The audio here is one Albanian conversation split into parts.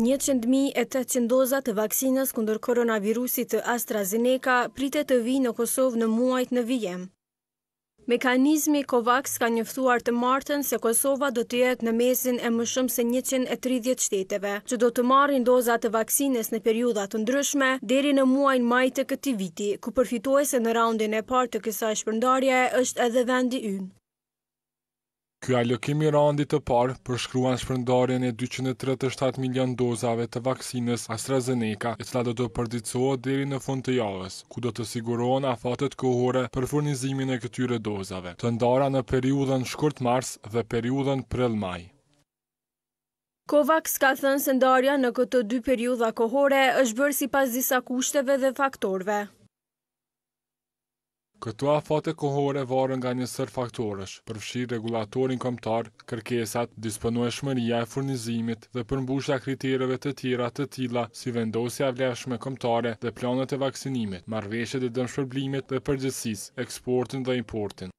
100.800 doza të vaksinës kundër koronavirusit të AstraZeneca pritet të vijë në Kosovë në muajt në vijem. Mekanizmi COVAX ka njëftuar të martën se Kosova do të jetë në mesin e më shumë se 130 shteteve, që do të marrin dozat të vaksines në periudat të ndryshme, deri në muaj në të këti viti, ku përfituese në raundin e partë të kësa shpërndarje është edhe vendi ynë. Ky alokim i randit të parë përshkruan shpërndarjen e 237 milion dozave të vaksinës AstraZeneca, e cila do të përditësohet deri në fund të javës, ku do të sigurohen afatet kohore për furnizimin e këtyre dozave, të ndara në periudhën shkurt mars dhe periudhën prill-maj. Kovaks ka thënë se ndarja në këto dy periudha kohore është bërë sipas disa kushteve dhe faktorëve. Këtu afate kohore varën nga një sër faktoresh, përfshi regulatorin komtar, kërkesat, disponu e shmëria e furnizimit dhe përmbusha kriterëve të tjera të tila si vendosja vleshme komtare dhe planet e vaksinimit, marveshet e dëmshërblimit dhe përgjësis, eksportin dhe importin.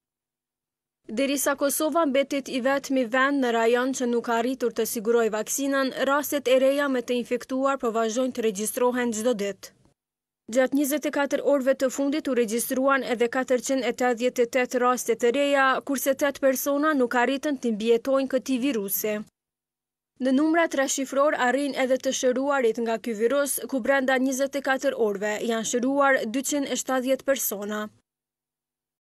Derisa Kosova mbetit i vetëmi vend në rajon që nuk arritur të siguroj vaksinën, rastet e reja me të infektuar përvazhdojnë po të regjistrohen gjdo ditë. Gjatë 24 orve të fundit u registruan edhe 488 raste të reja, kurse 8 persona nuk arritën të imbjetojnë këti viruse. Në numra të rashifror arrin edhe të shëruarit nga ky virus, ku brenda 24 orve janë shëruar 270 persona.